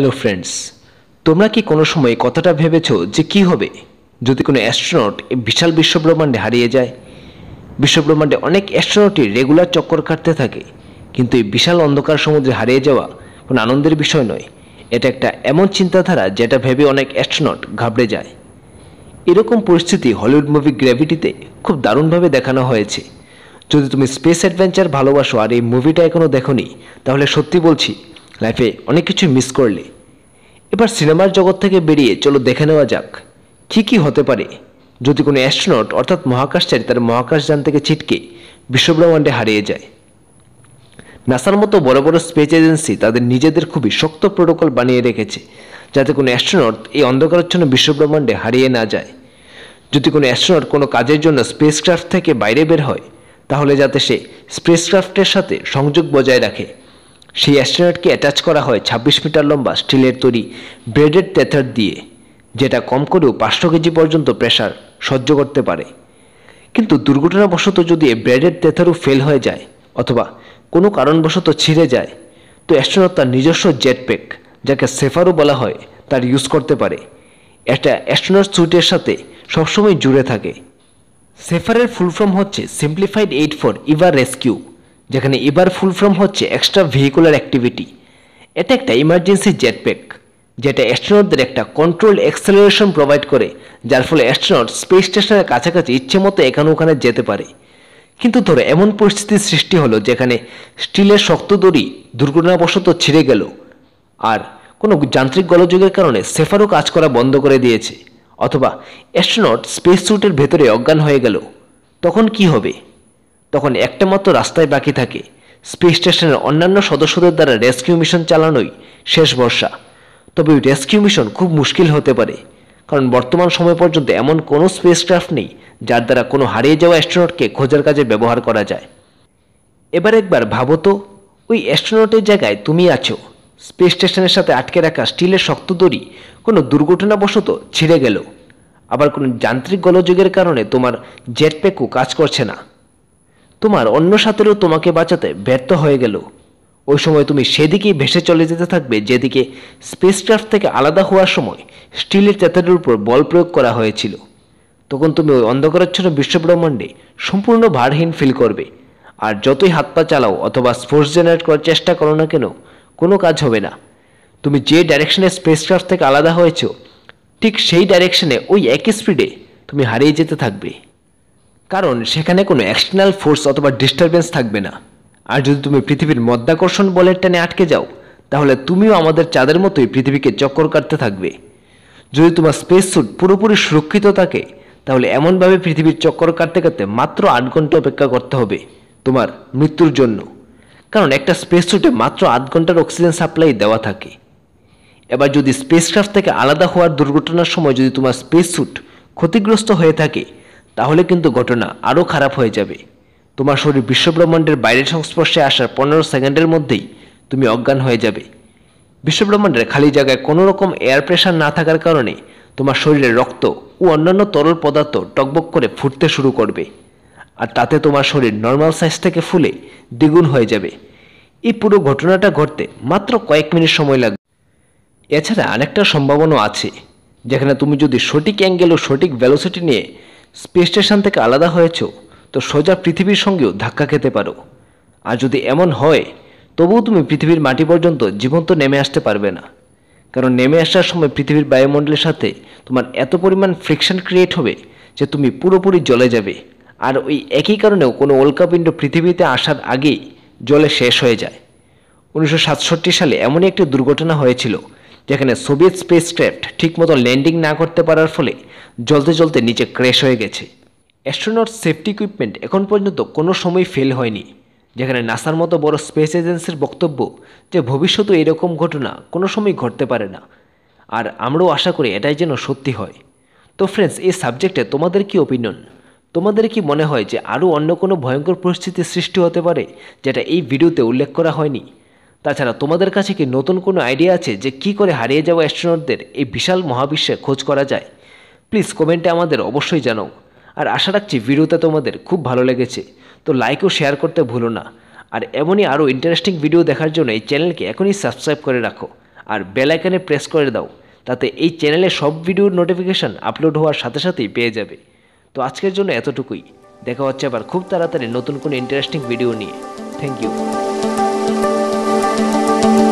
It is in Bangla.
হ্যালো ফ্রেন্ডস তোমরা কি কোনো সময় কথাটা ভেবেছো যে কি হবে যদি কোনো অ্যাস্ট্রোনট বিশাল বিশ্বব্রহ্মাণ্ডে হারিয়ে যায় বিশ্বব্রহ্মাণ্ডে অনেক অ্যাস্ট্রোনটই রেগুলার চক্কর কাটতে থাকে কিন্তু এই বিশাল অন্ধকার সমুদ্রে হারিয়ে যাওয়া কোনো আনন্দের বিষয় নয় এটা একটা এমন চিন্তাধারা যেটা ভেবে অনেক অ্যাস্ট্রোনট ঘাবড়ে যায় এরকম পরিস্থিতি হলিউড মুভি গ্র্যাভিটিতে খুব দারুণভাবে দেখানো হয়েছে যদি তুমি স্পেস অ্যাডভেঞ্চার ভালোবাসো আর এই মুভিটা এখনও দেখো তাহলে সত্যি বলছি লাইফে অনেক কিছু মিস করলে এবার সিনেমার জগৎ থেকে বেরিয়ে চলো দেখে নেওয়া যাক কী কী হতে পারে যদি কোনো অ্যাস্ট্রোনট অর্থাৎ মহাকাশচারী তার মহাকাশযান থেকে ছিটকে বিশ্বব্রহ্মাণ্ডে হারিয়ে যায় নাসার মতো বড় বড় স্পেস এজেন্সি তাদের নিজেদের খুবই শক্ত প্রোটোকল বানিয়ে রেখেছে যাতে কোনো অ্যাস্ট্রোনট এই অন্ধকারচ্ছন্ন বিশ্বব্রহ্মাণ্ডে হারিয়ে না যায় যদি কোনো অ্যাস্ট্রোনট কোনো কাজের জন্য স্পেসক্রাফ্ট থেকে বাইরে বের হয় তাহলে যাতে সে স্পেসক্রাফটের সাথে সংযোগ বজায় রাখে সেই অ্যাস্ট্রোনটকে অ্যাটাচ করা হয় ছাব্বিশ মিটার লম্বা স্টিলের তৈরি ব্রেডেড টেথার দিয়ে যেটা কম করেও পাঁচশো কেজি পর্যন্ত প্রেশার সহ্য করতে পারে কিন্তু দুর্ঘটনাবশত যদি ব্রেডেড টেথারও ফেল হয়ে যায় অথবা কোনো কারণবশত ছিঁড়ে যায় তো অ্যাস্ট্রোনট তার নিজস্ব জেটপ্যাক যাকে সেফারও বলা হয় তার ইউজ করতে পারে এটা অ্যাস্ট্রোনট স্যুটের সাথে সবসময় জুড়ে থাকে সেফারের ফুল ফর্ম হচ্ছে simplified aid for EVA rescue যেখানে এবার ফুল ফর্ম হচ্ছে এক্সট্রা ভেহিকুলার অ্যাক্টিভিটি এটা একটা ইমার্জেন্সি জেটপ্যাক যেটা অ্যাস্ট্রোনটদের একটা কন্ট্রোল অ্যাক্সেলারেশন প্রোভাইড করে যার ফলে অ্যাস্ট্রোনট স্পেস স্টেশনের কাছাকাছি ইচ্ছে মতো এখানে ওখানে যেতে পারে কিন্তু ধরো এমন পরিস্থিতির সৃষ্টি হলো যেখানে স্টিলের শক্ত দড়ি দুর্ঘটনাবশত ছিঁড়ে গেল আর কোনো যান্ত্রিক গলযোগের কারণে সেফারও কাজ করা বন্ধ করে দিয়েছে অথবা অ্যাস্ট্রোনট স্পেস স্যুটের ভেতরে অজ্ঞান হয়ে গেল তখন কি হবে তখন একটা মাত্র রাস্তায় বাকি থাকে স্পেস স্টেশনের অন্যান্য সদস্যদের দ্বারা রেস্কিউ মিশন চালানোই শেষ বর্ষা তবে রেস্কিউ মিশন খুব মুশকিল হতে পারে কারণ বর্তমান সময় পর্যন্ত এমন কোনো স্পেসক্রাফট নেই যার দ্বারা কোনো হারিয়ে যাওয়া অ্যাস্ট্রোনটকে খোঁজার কাজে ব্যবহার করা যায় এবার একবার ভাবো তো ওই অ্যাস্ট্রোনটের জায়গায় তুমি আছো স্পেস স্টেশনের সাথে আটকে রাখা স্টিলের শক্ত দড়ি কোনো দুর্ঘটনাবশত ছিঁড়ে গেল আবার কোনো যান্ত্রিক গলযোগের কারণে তোমার জেট প্যাকও কাজ করছে না তোমার অন্য সাঁতারেও তোমাকে বাঁচাতে ব্যর্থ হয়ে গেল ওই সময় তুমি সেদিকেই ভেসে চলে যেতে থাকবে যেদিকে স্পেসক্রাফট থেকে আলাদা হওয়ার সময় স্টিলের চাতারের উপর বল প্রয়োগ করা হয়েছিল তখন তুমি ওই অন্ধকারাচ্ছন্ন বিশ্বব্রহ্মাণ্ডে সম্পূর্ণ ভারহীন ফিল করবে আর যতই হাত পা চালাও অথবা স্পোর্টস জেনারেট করার চেষ্টা করো না কেন কোনো কাজ হবে না তুমি যে ডাইরেকশনে স্পেসক্রাফ্ট থেকে আলাদা হয়েছ ঠিক সেই ডাইরেকশনে ওই একই স্পিডে তুমি হারিয়ে যেতে থাকবে কারণ সেখানে কোনো এক্সটার্নাল ফোর্স অথবা ডিস্টারবেন্স থাকবে না আর যদি তুমি পৃথিবীর মধ্যাকর্ষণ বলের টানে আটকে যাও তাহলে তুমিও আমাদের চাঁদের মতোই পৃথিবীকে চক্কর কাটতে থাকবে যদি তোমার স্পেস স্যুট পুরোপুরি সুরক্ষিত থাকে তাহলে এমনভাবে পৃথিবীর চক্কর কাটতে কাটতে মাত্র আট ঘন্টা অপেক্ষা করতে হবে তোমার মৃত্যুর জন্য কারণ একটা স্পেস স্যুটে মাত্র আধ ঘন্টার অক্সিজেন সাপ্লাই দেওয়া থাকে এবার যদি স্পেসক্রাফট থেকে আলাদা হওয়ার দুর্ঘটনার সময় যদি তোমার স্পেস স্যুট ক্ষতিগ্রস্ত হয়ে থাকে তাহলে কিন্তু ঘটনা আরও খারাপ হয়ে যাবে তোমার শরীর বিশ্বব্রহ্মাণ্ডের বাইরের সংস্পর্শে আসার পনেরো সেকেন্ডের মধ্যেই তুমি অজ্ঞান হয়ে যাবে বিশ্বব্রহ্মাণ্ডের খালি জায়গায় কোনো রকম এয়ার প্রেশার না থাকার কারণে তোমার শরীরের রক্ত ও অন্যান্য তরল পদার্থ টকবক করে ফুটতে শুরু করবে আর তাতে তোমার শরীর নর্মাল সাইজ থেকে ফুলে দ্বিগুণ হয়ে যাবে এই পুরো ঘটনাটা ঘটতে মাত্র কয়েক মিনিট সময় লাগবে এছাড়া আরেকটা সম্ভাবনা আছে যেখানে তুমি যদি সঠিক অ্যাঙ্গেল ও সঠিক ভ্যালোসিটি নিয়ে স্পেস স্টেশন থেকে আলাদা হয়েছ তো সোজা পৃথিবীর সঙ্গেও ধাক্কা খেতে পারো আর যদি এমন হয় তবুও তুমি পৃথিবীর মাটি পর্যন্ত জীবন্ত নেমে আসতে পারবে না কারণ নেমে আসার সময় পৃথিবীর বায়ুমণ্ডলের সাথে তোমার এত পরিমাণ ফ্রিকশন ক্রিয়েট হবে যে তুমি পুরোপুরি জলে যাবে আর ওই একই কারণেও কোনো উল্কাপিণ্ড পৃথিবীতে আসার আগেই জলে শেষ হয়ে যায় উনিশশো সালে এমনই একটি দুর্ঘটনা হয়েছিল যেখানে সোভিয়েত স্পেস স্পেসক্রাফট ঠিকমতো ল্যান্ডিং না করতে পারার ফলে জ্বলতে জ্বলতে নিচে ক্র্যাশ হয়ে গেছে অ্যাস্ট্রোনট সেফটি ইকুইপমেন্ট এখন পর্যন্ত কোনো সময় ফেল হয়নি যেখানে নাসার মতো বড় স্পেস এজেন্সির বক্তব্য যে ভবিষ্যতে এরকম ঘটনা কোনো সময় ঘটতে পারে না আর আমরাও আশা করি এটাই যেন সত্যি হয় তো ফ্রেন্ডস এই সাবজেক্টে তোমাদের কি অপিনিয়ন তোমাদের কি মনে হয় যে আরও অন্য কোনো ভয়ঙ্কর পরিস্থিতি সৃষ্টি হতে পারে যেটা এই ভিডিওতে উল্লেখ করা হয়নি তাছাড়া তোমাদের কাছে কি নতুন কোনো আইডিয়া আছে যে কি করে হারিয়ে যাওয়া অ্যাস্ট্রোনটদের এই বিশাল মহাবিশ্বে খোঁজ করা যায় প্লিজ কমেন্টে আমাদের অবশ্যই জানাও আর আশা রাখছি ভিডিওতে তোমাদের খুব ভালো লেগেছে তো লাইক ও শেয়ার করতে ভুলো না আর এমনই আরও ইন্টারেস্টিং ভিডিও দেখার জন্য এই চ্যানেলকে এখনই সাবস্ক্রাইব করে রাখো আর বেল আইকনে প্রেস করে দাও তাতে এই চ্যানেলে সব ভিডিওর নোটিফিকেশান আপলোড হওয়ার সাথে সাথেই পেয়ে যাবে তো আজকের জন্য এতটুকুই দেখা হচ্ছে আবার খুব তাড়াতাড়ি নতুন কোনো ইন্টারেস্টিং ভিডিও নিয়ে থ্যাংক ইউ Thank you.